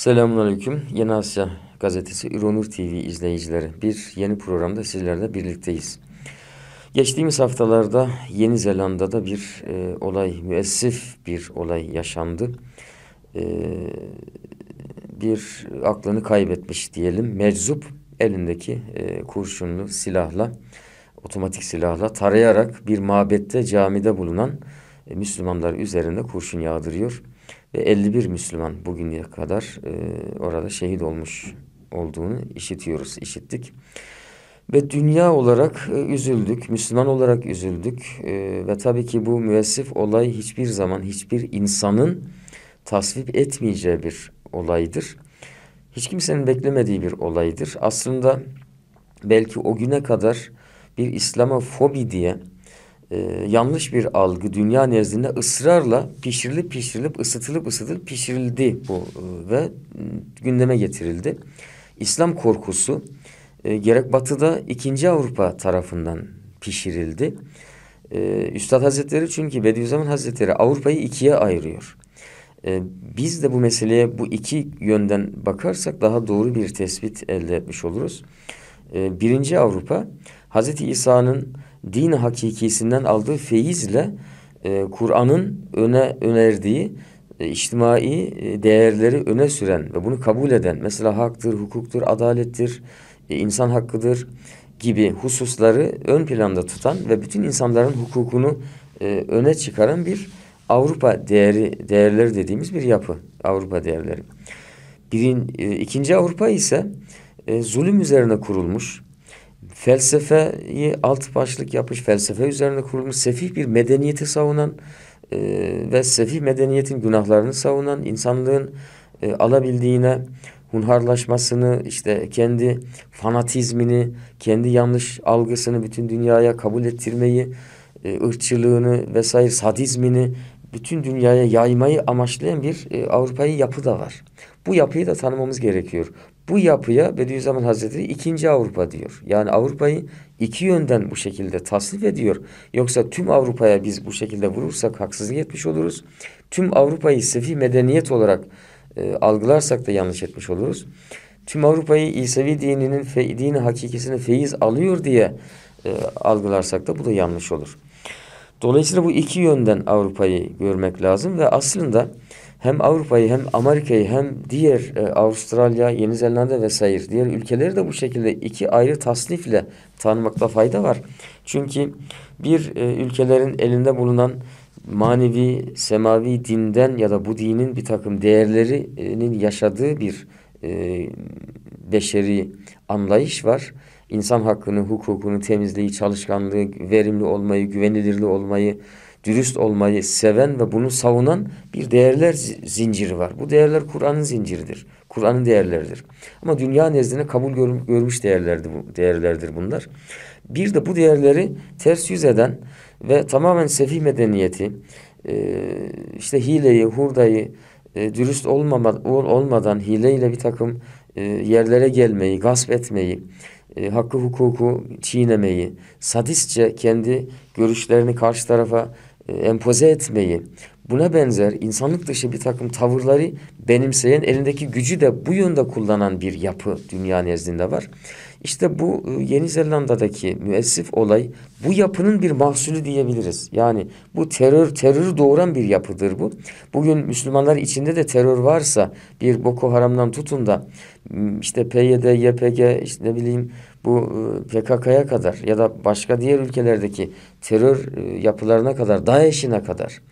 Selamünaleyküm. Yeni Asya gazetesi Ürünür TV izleyicileri. Bir yeni programda sizlerle birlikteyiz. Geçtiğimiz haftalarda Yeni Zelanda'da bir e, olay, müessif bir olay yaşandı. E, bir aklını kaybetmiş diyelim. Meczup elindeki e, kurşunlu silahla, otomatik silahla tarayarak bir mabette camide bulunan e, Müslümanlar üzerinde kurşun yağdırıyor. Ve 51 Müslüman bugüne kadar e, orada şehit olmuş olduğunu işitiyoruz, işittik. Ve dünya olarak e, üzüldük, Müslüman olarak üzüldük. E, ve tabii ki bu müessif olay hiçbir zaman hiçbir insanın tasvip etmeyeceği bir olaydır. Hiç kimsenin beklemediği bir olaydır. Aslında belki o güne kadar bir İslamofobi diye e, yanlış bir algı dünya nezdinde ısrarla pişirilip pişirilip ısıtılıp ısıtılıp pişirildi bu e, ve ıı, gündeme getirildi. İslam korkusu e, gerek batıda ikinci Avrupa tarafından pişirildi. E, Üstad Hazretleri çünkü Bediüzzaman Hazretleri Avrupa'yı ikiye ayırıyor. E, biz de bu meseleye bu iki yönden bakarsak daha doğru bir tespit elde etmiş oluruz. E, birinci Avrupa Hazreti İsa'nın din hakikisinden aldığı feyizle e, Kur'an'ın öne önerdiği e, içtimai e, değerleri öne süren ve bunu kabul eden mesela haktır, hukuktur, adalettir, e, insan hakkıdır gibi hususları ön planda tutan ve bütün insanların hukukunu e, öne çıkaran bir Avrupa değeri değerleri dediğimiz bir yapı. Avrupa değerleri. Birin, e, ikinci Avrupa ise e, zulüm üzerine kurulmuş, felsefeyi alt başlık yapmış, felsefe üzerine kurulmuş sefih bir medeniyeti savunan e, ve sefih medeniyetin günahlarını savunan, insanlığın e, alabildiğine hunharlaşmasını, işte kendi fanatizmini, kendi yanlış algısını bütün dünyaya kabul ettirmeyi, e, ırkçılığını vesaire sadizmini bütün dünyaya yaymayı amaçlayan bir e, Avrupa'yı yapı da var. Bu yapıyı da tanımamız gerekiyor. Bu yapıya Bediüzzaman Hazretleri ikinci Avrupa diyor. Yani Avrupa'yı iki yönden bu şekilde tasnif ediyor. Yoksa tüm Avrupa'ya biz bu şekilde vurursak haksızlık etmiş oluruz. Tüm Avrupa'yı sefi medeniyet olarak e, algılarsak da yanlış etmiş oluruz. Tüm Avrupa'yı İsevi dininin fe, dini hakikisini feyiz alıyor diye e, algılarsak da bu da yanlış olur. Dolayısıyla bu iki yönden Avrupa'yı görmek lazım ve aslında hem Avrupa'yı hem Amerika'yı hem diğer e, Avustralya, Yeni Zelanda vesaire diğer ülkeleri de bu şekilde iki ayrı tasnifle tanımakta fayda var. Çünkü bir e, ülkelerin elinde bulunan manevi, semavi dinden ya da bu dinin bir takım değerlerinin yaşadığı bir e, beşeri anlayış var. İnsan hakkını, hukukunu, temizliği, çalışkanlığı, verimli olmayı, güvenilirli olmayı, dürüst olmayı seven ve bunu savunan bir değerler zinciri var. Bu değerler Kur'an'ın zinciridir. Kur'an'ın değerleridir. Ama dünya nezdine kabul görmüş değerlerdir, değerlerdir bunlar. Bir de bu değerleri ters yüz eden ve tamamen sefih medeniyeti, işte hileyi, hurdayı, dürüst olmama, olmadan hileyle bir takım yerlere gelmeyi, gasp etmeyi, e, hakkı hukuku çiğnemeyi, sadistçe kendi görüşlerini karşı tarafa empoze etmeyi, buna benzer insanlık dışı bir takım tavırları benimseyen, elindeki gücü de bu yönde kullanan bir yapı dünya nezdinde var. İşte bu e, Yeni Zelanda'daki müessif olay bu yapının bir mahsulü diyebiliriz. Yani bu terör, terörü doğuran bir yapıdır bu. Bugün Müslümanlar içinde de terör varsa bir Boko Haram'dan tutun da işte PYD, YPG işte ne bileyim bu e, PKK'ya kadar ya da başka diğer ülkelerdeki terör e, yapılarına kadar, DAEŞ'ine kadar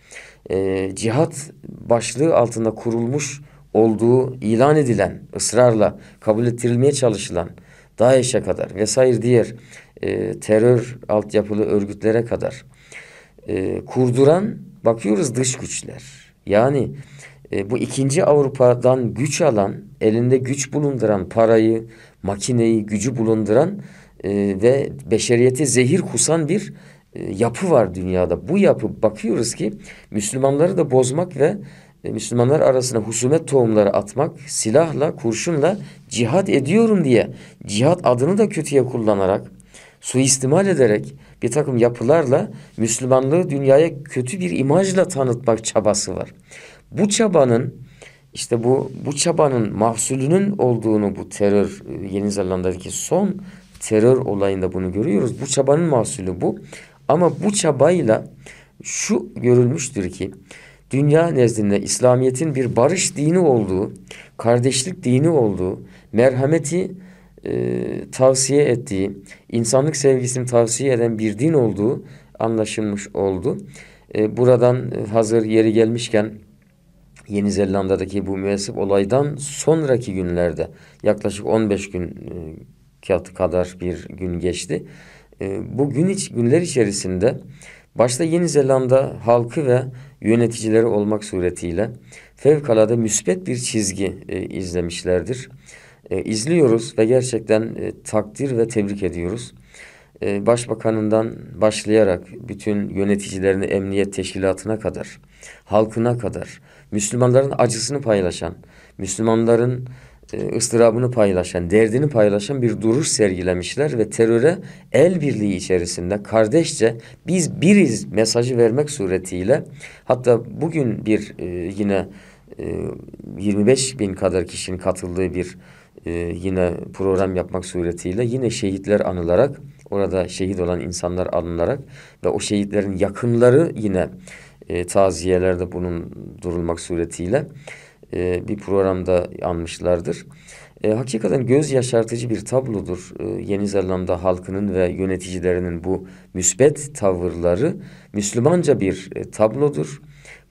e, cihat başlığı altında kurulmuş olduğu ilan edilen, ısrarla kabul ettirilmeye çalışılan DAEŞ'e kadar vesaire diğer e, terör altyapılı örgütlere kadar e, kurduran bakıyoruz dış güçler. Yani e, bu ikinci Avrupa'dan güç alan, elinde güç bulunduran parayı, makineyi, gücü bulunduran e, ve beşeriyete zehir kusan bir e, yapı var dünyada. Bu yapı bakıyoruz ki Müslümanları da bozmak ve e, Müslümanlar arasına husumet tohumları atmak, silahla, kurşunla cihat ediyorum diye cihat adını da kötüye kullanarak, suistimal ederek bir takım yapılarla Müslümanlığı dünyaya kötü bir imajla tanıtmak çabası var. Bu çabanın işte bu bu çabanın mahsulünün olduğunu bu terör e, Yeni Zelanda'daki son terör olayında bunu görüyoruz. Bu çabanın mahsulü bu. Ama bu çabayla şu görülmüştür ki dünya nezdinde İslamiyet'in bir barış dini olduğu, kardeşlik dini olduğu, merhameti e, tavsiye ettiği, insanlık sevgisini tavsiye eden bir din olduğu anlaşılmış oldu. E, buradan hazır yeri gelmişken Yeni Zelanda'daki bu müessip olaydan sonraki günlerde yaklaşık 15 gün e, kadar bir gün geçti. E, bu gün iç, günler içerisinde başta Yeni Zelanda halkı ve yöneticileri olmak suretiyle fevkalade müsbet bir çizgi e, izlemişlerdir. E, izliyoruz ve gerçekten e, takdir ve tebrik ediyoruz e, başbakanından başlayarak bütün yöneticilerini emniyet teşkilatına kadar, halkına kadar, Müslümanların acısını paylaşan, Müslümanların e, ıstırabını paylaşan, derdini paylaşan bir duruş sergilemişler ve teröre el birliği içerisinde kardeşçe biz biriz mesajı vermek suretiyle hatta bugün bir e, yine e, 25 bin kadar kişinin katıldığı bir e, yine program yapmak suretiyle yine şehitler anılarak Orada şehit olan insanlar alınarak ve o şehitlerin yakınları yine e, taziyelerde bunun durulmak suretiyle e, bir programda anmışlardır. E, hakikaten göz yaşartıcı bir tablodur. E, Yeni Zelanda halkının ve yöneticilerinin bu müsbet tavırları Müslümanca bir e, tablodur.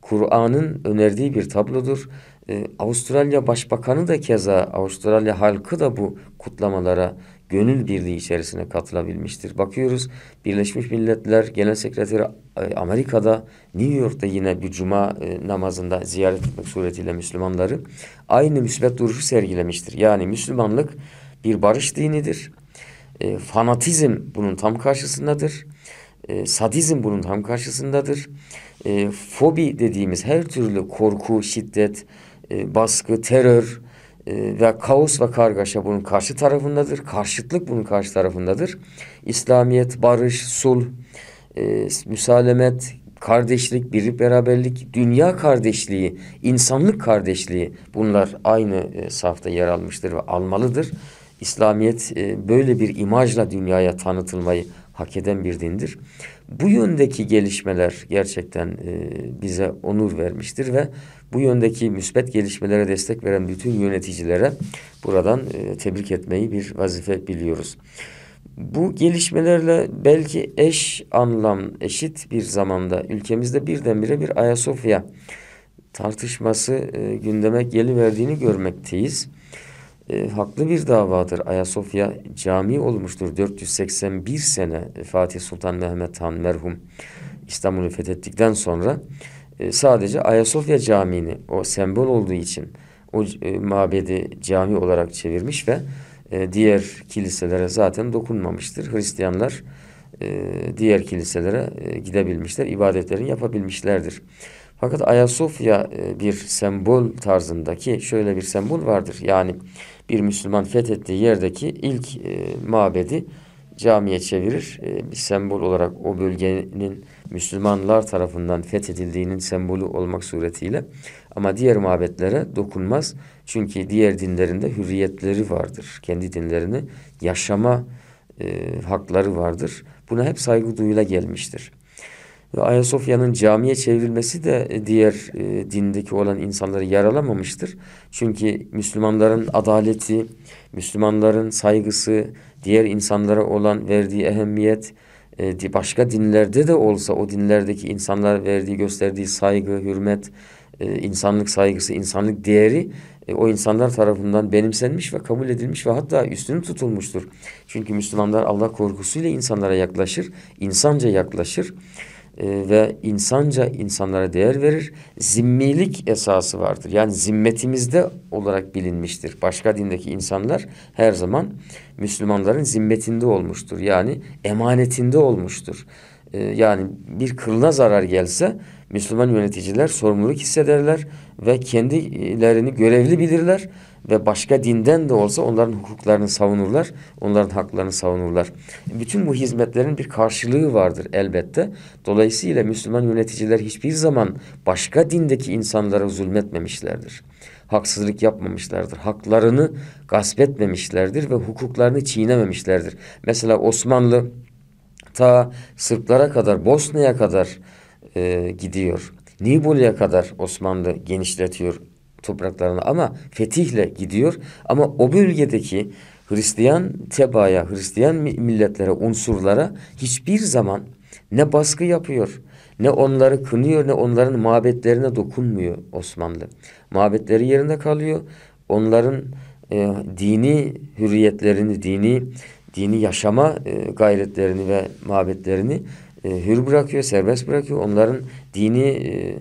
Kur'an'ın önerdiği bir tablodur. E, Avustralya Başbakanı da keza Avustralya halkı da bu kutlamalara gönül birliği içerisine katılabilmiştir. Bakıyoruz Birleşmiş Milletler Genel Sekreteri e, Amerika'da New York'ta yine bir cuma e, namazında ziyaret etmek suretiyle Müslümanları aynı müsbet duruşu sergilemiştir. Yani Müslümanlık bir barış dinidir. E, fanatizm bunun tam karşısındadır. E, sadizm bunun tam karşısındadır. E, fobi dediğimiz her türlü korku, şiddet, e, baskı, terör, ee, ve kaos ve kargaşa bunun karşı tarafındadır. Karşıtlık bunun karşı tarafındadır. İslamiyet, barış, sul, e, müsalemet, kardeşlik, birlik beraberlik, dünya kardeşliği, insanlık kardeşliği bunlar aynı e, safta yer almıştır ve almalıdır. İslamiyet e, böyle bir imajla dünyaya tanıtılmayı hak eden bir dindir. Bu yöndeki gelişmeler gerçekten e, bize onur vermiştir ve bu yöndeki müsbet gelişmelere destek veren bütün yöneticilere buradan e, tebrik etmeyi bir vazife biliyoruz. Bu gelişmelerle belki eş anlam, eşit bir zamanda ülkemizde birdenbire bir Ayasofya tartışması e, gündeme geliverdiğini görmekteyiz e, haklı bir davadır. Ayasofya cami olmuştur. 481 sene e, Fatih Sultan Mehmet Han merhum İstanbul'u fethettikten sonra e, sadece Ayasofya Camii'ni o sembol olduğu için o e, mabedi cami olarak çevirmiş ve e, diğer kiliselere zaten dokunmamıştır. Hristiyanlar e, diğer kiliselere e, gidebilmişler, ibadetlerini yapabilmişlerdir. Fakat Ayasofya e, bir sembol tarzındaki şöyle bir sembol vardır. Yani bir Müslüman fethettiği yerdeki ilk e, mabedi camiye çevirir. E, bir sembol olarak o bölgenin Müslümanlar tarafından fethedildiğinin sembolü olmak suretiyle ama diğer mabetlere dokunmaz. Çünkü diğer dinlerinde hürriyetleri vardır. Kendi dinlerini yaşama e, hakları vardır. Buna hep saygı duyula gelmiştir. Ve Ayasofya'nın camiye çevrilmesi de e, diğer e, dindeki olan insanları yaralamamıştır. Çünkü Müslümanların adaleti, Müslümanların saygısı, diğer insanlara olan verdiği ehemmiyet, e, başka dinlerde de olsa o dinlerdeki insanlar verdiği, gösterdiği saygı, hürmet, e, insanlık saygısı, insanlık değeri e, o insanlar tarafından benimsenmiş ve kabul edilmiş ve hatta üstün tutulmuştur. Çünkü Müslümanlar Allah korkusuyla insanlara yaklaşır, insanca yaklaşır e, ve insanca insanlara değer verir. Zimmilik esası vardır. Yani zimmetimizde olarak bilinmiştir. Başka dindeki insanlar her zaman Müslümanların zimmetinde olmuştur. Yani emanetinde olmuştur. E, yani bir kılına zarar gelse Müslüman yöneticiler sorumluluk hissederler ve kendilerini görevli bilirler ve başka dinden de olsa onların hukuklarını savunurlar, onların haklarını savunurlar. Bütün bu hizmetlerin bir karşılığı vardır elbette. Dolayısıyla Müslüman yöneticiler hiçbir zaman başka dindeki insanlara zulmetmemişlerdir. Haksızlık yapmamışlardır. Haklarını gasp etmemişlerdir ve hukuklarını çiğnememişlerdir. Mesela Osmanlı ta Sırplara kadar, Bosna'ya kadar e, gidiyor. Nibolu'ya kadar Osmanlı genişletiyor topraklarına ama fetihle gidiyor. Ama o bölgedeki Hristiyan tebaya, Hristiyan milletlere, unsurlara hiçbir zaman ne baskı yapıyor, ne onları kınıyor, ne onların mabetlerine dokunmuyor Osmanlı. Mabetleri yerinde kalıyor. Onların e, dini hürriyetlerini, dini dini yaşama e, gayretlerini ve mabetlerini e, hür bırakıyor, serbest bırakıyor. Onların dini e,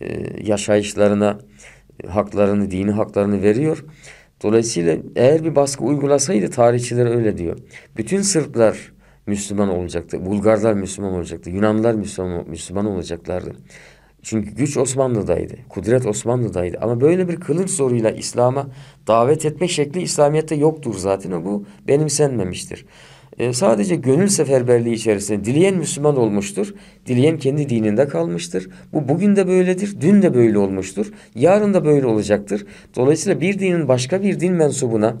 e, yaşayışlarına, haklarını, dini haklarını veriyor. Dolayısıyla eğer bir baskı uygulasaydı tarihçiler öyle diyor. Bütün Sırplar Müslüman olacaktı. Bulgarlar Müslüman olacaktı. Yunanlar Müslüman, Müslüman olacaklardı. Çünkü güç Osmanlı'daydı. Kudret Osmanlı'daydı. Ama böyle bir kılıç zoruyla İslam'a davet etme şekli İslamiyet'te yoktur zaten. O bu benimsenmemiştir e, sadece gönül seferberliği içerisinde dileyen Müslüman olmuştur. Dileyen kendi dininde kalmıştır. Bu bugün de böyledir, dün de böyle olmuştur. Yarın da böyle olacaktır. Dolayısıyla bir dinin başka bir din mensubuna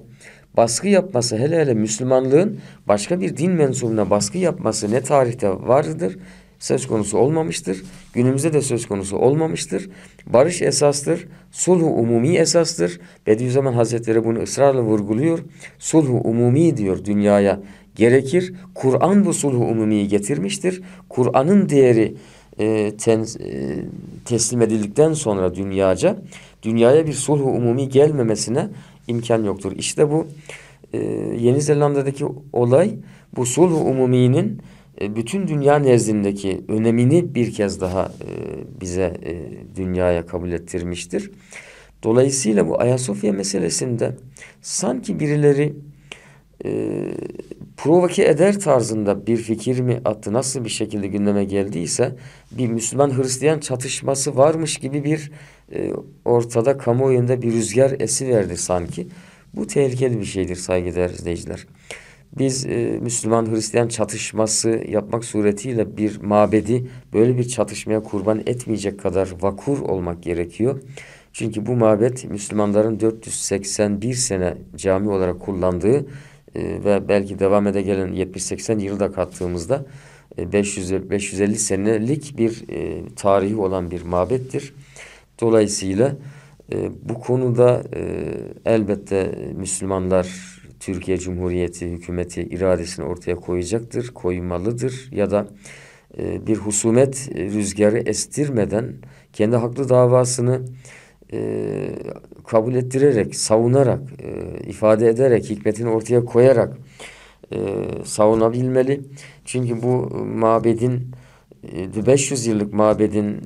baskı yapması hele hele Müslümanlığın başka bir din mensubuna baskı yapması ne tarihte vardır söz konusu olmamıştır. Günümüzde de söz konusu olmamıştır. Barış esastır. Sulhu umumi esastır. Bediüzzaman Hazretleri bunu ısrarla vurguluyor. Sulhu umumi diyor dünyaya gerekir. Kur'an bu sulhu umumiyi getirmiştir. Kur'an'ın değeri e, ten, e, teslim edildikten sonra dünyaca, dünyaya bir sulhu umumi gelmemesine imkan yoktur. İşte bu e, Yeni Zelanda'daki olay bu sulhu umuminin e, bütün dünya nezdindeki önemini bir kez daha e, bize e, dünyaya kabul ettirmiştir. Dolayısıyla bu Ayasofya meselesinde sanki birileri e, provoke eder tarzında bir fikir mi attı nasıl bir şekilde gündeme geldiyse bir Müslüman Hristiyan çatışması varmış gibi bir e, ortada kamuoyunda bir rüzgar esi verdi sanki. Bu tehlikeli bir şeydir saygıdeğer izleyiciler. Biz e, Müslüman Hristiyan çatışması yapmak suretiyle bir mabedi böyle bir çatışmaya kurban etmeyecek kadar vakur olmak gerekiyor. Çünkü bu mabet Müslümanların 481 sene cami olarak kullandığı e, ve belki devam ede gelen 70-80 yılı da kattığımızda e, 500 550 senelik bir e, tarihi olan bir mabettir. Dolayısıyla e, bu konuda e, elbette Müslümanlar Türkiye Cumhuriyeti hükümeti iradesini ortaya koyacaktır, koymalıdır ya da e, bir husumet rüzgarı estirmeden kendi haklı davasını e, kabul ettirerek, savunarak, e, ifade ederek, hikmetini ortaya koyarak e, savunabilmeli. Çünkü bu mabedin e, 500 yıllık mabedin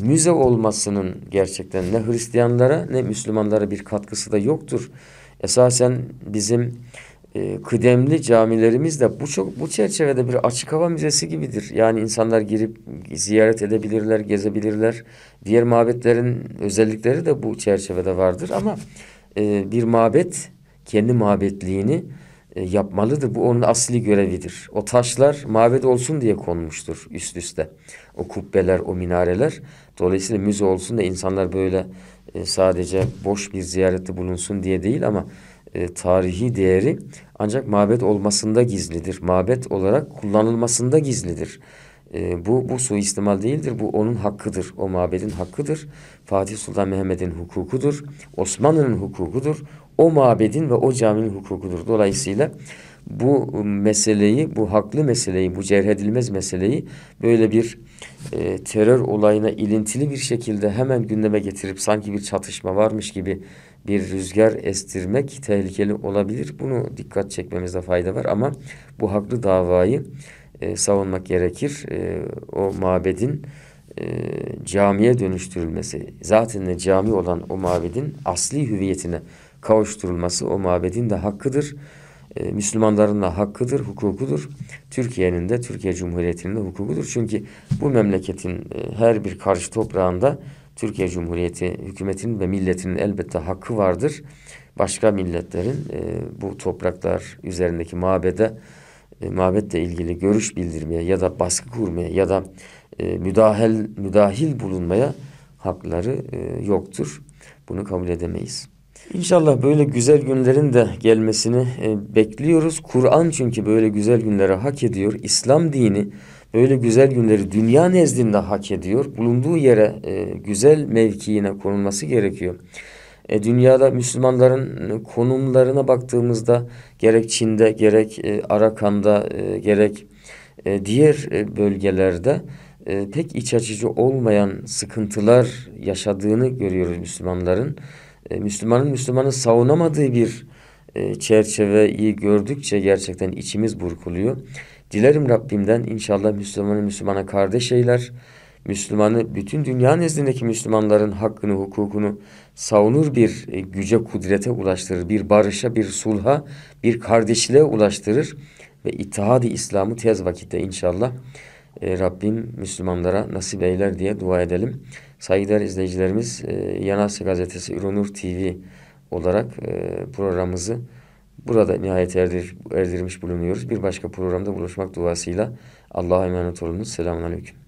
müze olmasının gerçekten ne Hristiyanlara ne Müslümanlara bir katkısı da yoktur. Esasen bizim e, kıdemli camilerimiz de bu çok bu çerçevede bir açık hava müzesi gibidir. Yani insanlar girip ziyaret edebilirler, gezebilirler. Diğer mabetlerin özellikleri de bu çerçevede vardır ama e, bir mabet kendi mabetliğini e, yapmalıdır. Bu onun asli görevidir. O taşlar mabet olsun diye konmuştur üst üste. O kubbeler, o minareler. Dolayısıyla müze olsun da insanlar böyle e, sadece boş bir ziyareti bulunsun diye değil ama e, tarihi değeri ancak mabet olmasında gizlidir. Mabet olarak kullanılmasında gizlidir. E, bu, bu suistimal değildir. Bu onun hakkıdır. O mabedin hakkıdır. Fatih Sultan Mehmet'in hukukudur. Osmanlı'nın hukukudur. O mabedin ve o caminin hukukudur. Dolayısıyla bu meseleyi, bu haklı meseleyi, bu cerhedilmez meseleyi böyle bir e, terör olayına ilintili bir şekilde hemen gündeme getirip sanki bir çatışma varmış gibi bir rüzgar estirmek tehlikeli olabilir. Bunu dikkat çekmemizde fayda var ama bu haklı davayı e, savunmak gerekir. E, o mabedin e, camiye dönüştürülmesi, zaten de cami olan o mabedin asli hüviyetine kavuşturulması o mabedin de hakkıdır. E, Müslümanların da hakkıdır, hukukudur. Türkiye'nin de, Türkiye Cumhuriyeti'nin de hukukudur. Çünkü bu memleketin e, her bir karşı toprağında Türkiye Cumhuriyeti hükümetinin ve milletinin elbette hakkı vardır. Başka milletlerin e, bu topraklar üzerindeki mabede, e, mabetle ilgili görüş bildirmeye ya da baskı kurmaya ya da e, müdahil, müdahil bulunmaya hakları e, yoktur. Bunu kabul edemeyiz. İnşallah böyle güzel günlerin de gelmesini e, bekliyoruz. Kur'an çünkü böyle güzel günlere hak ediyor. İslam dini öyle güzel günleri dünya nezdinde hak ediyor. Bulunduğu yere e, güzel mevkiine konulması gerekiyor. E, dünyada Müslümanların e, konumlarına baktığımızda gerek Çin'de gerek e, Arakan'da e, gerek e, diğer e, bölgelerde e, pek iç açıcı olmayan sıkıntılar yaşadığını görüyoruz Müslümanların. E, Müslümanın Müslümanı savunamadığı bir e, çerçeveyi gördükçe gerçekten içimiz burkuluyor. Dilerim Rabbimden inşallah Müslümanı Müslümana kardeş eyler. Müslümanı bütün dünya nezdindeki Müslümanların hakkını, hukukunu savunur bir e, güce, kudrete ulaştırır. Bir barışa, bir sulha, bir kardeşliğe ulaştırır. Ve ittihadi İslam'ı tez vakitte inşallah e, Rabbim Müslümanlara nasip eyler diye dua edelim. Saygıdeğer izleyicilerimiz e, Yanasya Gazetesi Ürünür TV olarak e, programımızı burada nihayet erdir, erdirmiş bulunuyoruz. Bir başka programda buluşmak duasıyla Allah'a emanet olunuz. Selamun Aleyküm.